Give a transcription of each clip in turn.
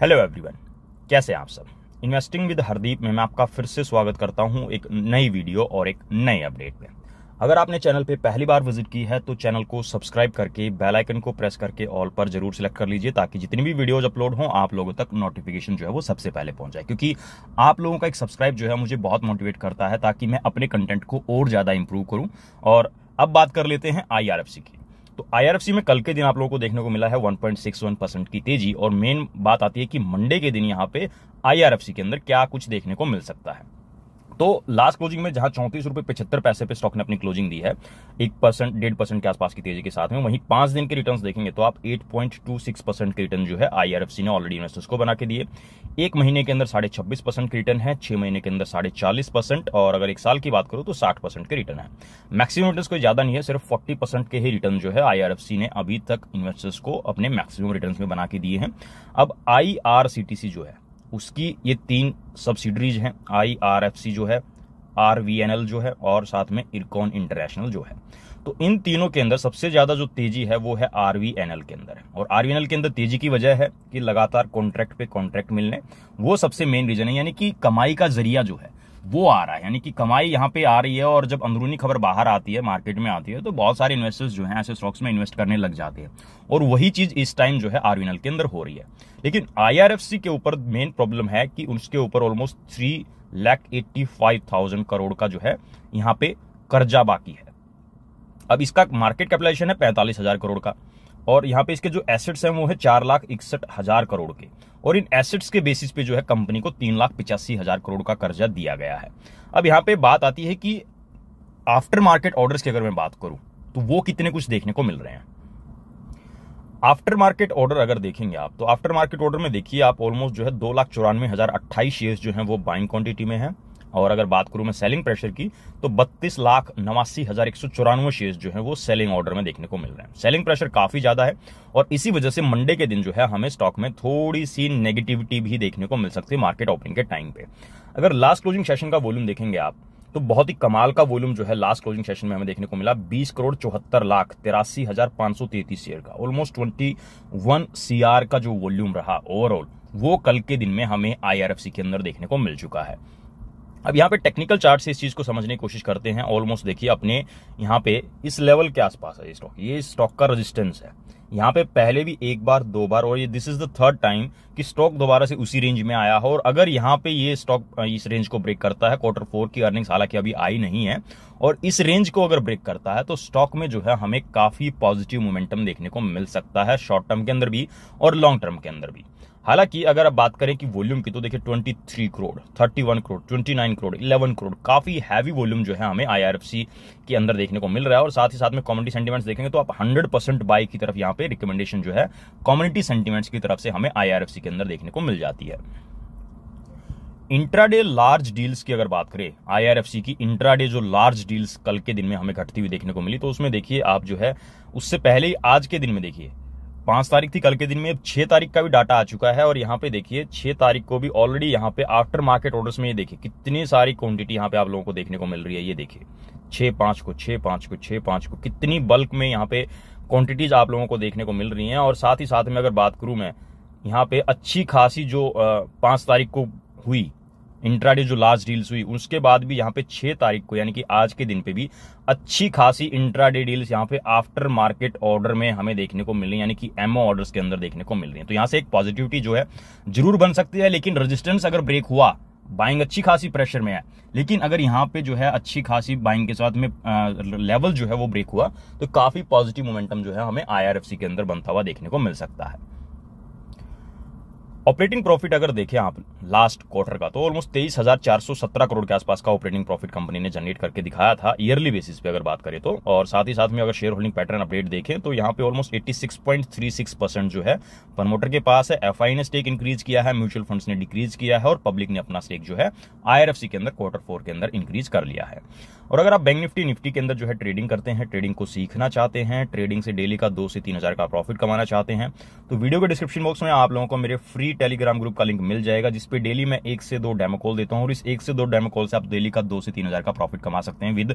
hello everyone कैसे हैं आप सब इन्वेस्टिंग विद हरदीप में मैं आपका फिर से स्वागत करता हूं एक नई वीडियो और एक नए अपडेट में अगर आपने चैनल पे पहली बार विजिट की है तो चैनल को सब्सक्राइब करके बेल आइकन को प्रेस करके ऑल पर जरूर सेलेक्ट कर लीजिए ताकि जितनी भी वीडियोज अपलोड हों आप लोगों तक नोटिफिकेशन जो है वो सबसे पहले पहुंच जाए क्योंकि आप लोगों का एक सब्सक्राइब जो है मुझे बहुत मोटिवेट करता है ताकि मैं अपने कंटेंट को और ज़्यादा इंप्रूव करूँ और अब बात कर लेते हैं आई की तो आईआरएफसी में कल के दिन आप लोगों को देखने को मिला है 1.61 परसेंट की तेजी और मेन बात आती है कि मंडे के दिन यहां पे आईआरएफसी के अंदर क्या कुछ देखने को मिल सकता है तो लास्ट क्लोजिंग में जहां चौंतीस रुपए पिछहत्तर पैसे पे स्टॉक ने अपनी क्लोजिंग दी है एक परसेंट डेढ़ परसेंट के आसपास की तेजी के साथ में वहीं पांच दिन के रिटर्न देखेंगे तो आप eight point two six percent के रिटर्न जो है आईआरएफसी ने ऑलरेडी इन्वेस्टर्स को बना के दिए एक महीने के अंदर साढ़े छब्बीस परसेंट के रिटर्न है छह महीने के अंदर साढ़े चालीस परसेंट और अगर एक साल की बात करो तो साठ परसेंट के रिटर्न है मैक्सिमम रिटर्न कोई ज्यादा नहीं है सिर्फ फोर्टी परसेंट के ही रिटर्न जो है आईआरएफसी ने अभी तक इन्वेस्टर्स को अपने मैक्सिमम रिटर्न में बना के दिए हैं अब आईआरसीटीसी जो है उसकी ये तीन सब्सिडरीज हैं आई आर एफ सी जो है आर वी एन एल जो है और साथ में इरकॉन इंटरनेशनल जो है तो इन तीनों के अंदर सबसे ज़्यादा जो तेज़ी है वो है आर वी एन एल के अंदर और आर वी एन एल के अंदर तेज़ी की वजह है कि लगातार कॉन्ट्रैक्ट पे कॉन्ट्रैक्ट मिलने वो सबसे मेन रीज़न है यानी कि कमाई का जरिया जो है वो आ रहा है यानी कि कमाई यहाँ पे आ रही है और जब अंदरूनी खबर बाहर आती है मार्केट में आती है तो बहुत सारे इन्वेस्टर्स जो हैं ऐसे स्टॉक्स में इन्वेस्ट करने लग जाते हैं और वही चीज़ इस टाइम जो है आरवीएनएल के अंदर हो रही है लेकिन आई के ऊपर मेन प्रॉब्लम है कि उसके ऊपर almost three lakh eighty five thousand crore का जो है यहाँ पे कर्जा बाकी है अब इसका मार्केट कैपिटलाइजेशन है पैंतालीस हजार करोड़ का और यहाँ पे इसके जो एसेट्स हैं वो है चार लाख इकसठ हजार करोड़ के और इन एसेट्स के बेसिस पे जो है कंपनी को तीन लाख पिचासी हजार करोड़ का कर्जा दिया गया है अब यहां पे बात आती है कि आफ्टर मार्केट ऑर्डर की अगर मैं बात करूं तो वो कितने कुछ देखने को मिल रहे हैं आफ्टर मार्केट ऑर्डर अगर देखेंगे आप तो आफ्टर मार्केट ऑर्डर में देखिए आप ऑलमोस्ट जो है दो लाख चौरानवे हजार अट्ठाईस शेयर जो है वो बाइंग क्वांटिटी में है और अगर बात करूं मैं सेलिंग प्रेशर की तो बत्तीस लाख नवासी हजार एक सौ चौरानवे शेयर जो है वो सेलिंग ऑर्डर में देखने को मिल रहे हैं सेलिंग प्रेशर काफी ज्यादा है और इसी वजह से मंडे के दिन जो है हमें स्टॉक में थोड़ी सी नेगेटिविटी भी देखने को मिल सकती है मार्केट ओपनिंग के टाइम पे अगर लास्ट क्लोजिंग सेशन का वॉल्यूम देखेंगे आप तो बहुत ही कमाल का वॉल्यूम जो है लास्ट क्लोजिंग सेशन में हमें देखने को मिला बीस करोड़ चौहत्तर लाख तिरासी हजार पांच सौ तैतीस शेयर का ऑलमोस्ट ट्वेंटी वन सीआर का जो वॉल्यूम रहा ओवरऑल वो कल के दिन में हमें आईआरएफसी के अंदर देखने को मिल चुका है अब यहाँ पे टेक्निकल चार्ट से इस चीज को समझने की कोशिश करते हैं ऑलमोस्ट देखिए अपने यहाँ पे इस लेवल के आसपास है ये स्टॉक ये स्टॉक का रेजिस्टेंस है यहाँ पे पहले भी एक बार दो बार और ये this is the third time कि स्टॉक दोबारा से उसी रेंज में आया हो और अगर यहाँ पे ये स्टॉक इस रेंज को ब्रेक करता है क्वार्टर फोर की अर्निंग्स हालांकि अभी आई नहीं है और इस रेंज को अगर ब्रेक करता है तो स्टॉक में जो है हमें काफी पॉजिटिव मोमेंटम देखने को मिल सकता है शॉर्ट टर्म के अंदर भी और लॉन्ग टर्म के अंदर भी हालांकि अगर आप बात करें कि वॉल्यूम की तो देखिए 23 करोड़ 31 करोड़ 29 करोड़ 11 करोड़ काफी हैवी वॉल्यूम जो है हमें आईआरएफसी के अंदर देखने को मिल रहा है और साथ ही साथ में कम्युनिटी सेंटीमेंट्स देखेंगे तो आप 100 परसेंट बाई की तरफ यहाँ पे रिकमेंडेशन जो है कम्युनिटी सेंटीमेंट्स की तरफ से हमें आईआरएफसी के अंदर देखने को मिल जाती है इंट्राडे लार्ज डील्स की अगर बात करें आईआरएफसी की इंट्राडे जो लार्ज डील्स कल के दिन में हमें घटती हुई देखने को मिली तो उसमें देखिए आप जो है उससे पहले ही आज के दिन में देखिए पांच तारीख थी कल के दिन में अब छह तारीख का भी डाटा आ चुका है और यहाँ पे देखिए छह तारीख को भी ऑलरेडी यहाँ पे आफ्टर मार्केट ऑर्डर्स में ये देखिए कितनी सारी क्वांटिटी यहाँ पे आप लोगों को देखने को मिल रही है ये देखिए छह पांच को छह पांच को छह पांच को कितनी बल्क में यहाँ पे क्वांटिटीज आप लोगों को देखने को मिल रही है और साथ ही साथ में अगर बात करूं मैं यहाँ पे अच्छी खासी जो पांच तारीख को हुई इंट्राडे जो लास्ट डील्स हुई उसके बाद भी यहाँ पे छह तारीख को यानी कि आज के दिन पे भी अच्छी खासी इंट्राडे डील्स यहाँ पे आफ्टर मार्केट ऑर्डर में हमें देखने को मिल रही है यानी कि एमओ ऑर्डर्स के अंदर देखने को मिल रही है तो यहाँ से एक पॉजिटिविटी जो है जरूर बन सकती है लेकिन रजिस्टेंस अगर ब्रेक हुआ बाइंग अच्छी खासी प्रेशर में है लेकिन अगर यहाँ पे जो है अच्छी खासी बाइंग के साथ में लेवल जो है वो ब्रेक हुआ तो काफी पॉजिटिव मोमेंटम जो है हमें आईआरएफसी के अंदर बनता हुआ देखने को मिल सकता है ऑपरेटिंग प्रॉफिट अगर देखें आप लास्ट क्वार्टर का तो ऑलमोस्ट तेईस हजार चार सौ सत्रह करोड़ के आसपास का ऑपरेटिंग प्रॉफिट कंपनी ने जनरेट करके दिखाया था ईयरली बेसिस पे अगर बात करें तो और साथ ही साथ में अगर शेयर होल्डिंग पैटर्न अपडेट देखें तो यहाँ पे almost eighty six point three six percent जो है प्रमोटर के पास है एफ ने स्टेक इंक्रीज किया है म्यूचुअल फंड ने डिक्रीज किया है और पब्लिक ने अपना स्टेक जो है आई के अंदर क्वार्टर फोर के अंदर इंक्रीज कर लिया है और अगर आप बैंक निफ्टी निफ्टी के अंदर जो है ट्रेडिंग करते हैं ट्रेडिंग को सीखना चाहते हैं ट्रेडिंग से डेली का दो से तीन का प्रॉफिट कमाना चाहते हैं तो वीडियो के डिस्क्रिप्शन बॉक्स में आप लोगों को मेरे फ्री फ्री टेलीग्राम ग्रुप का लिंक मिल जाएगा जिसपे डेली मैं एक से दो डेमो कॉल देता हूँ और इस एक से दो डेमो कॉल से आप डेली का दो से तीन हजार का प्रॉफिट कमा सकते हैं विद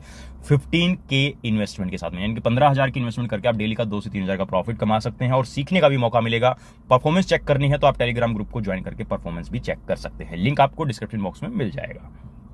फिफ्टीन के इन्वेस्टमेंट के साथ में यानी कि पंद्रह हजार की इन्वेस्टमेंट करके आप डेली का दो से तीन हजार का प्रॉफिट कमा सकते हैं और सीखने का भी मौका मिलेगा परफॉर्मेंस चेक करनी है तो आप टेलीग्राम ग्रुप को ज्वाइन करके परफॉर्मेंस भी चेक कर सकते हैं लिंक आपको डिस्क्रिप्शन बॉक्स में मिल जाएगा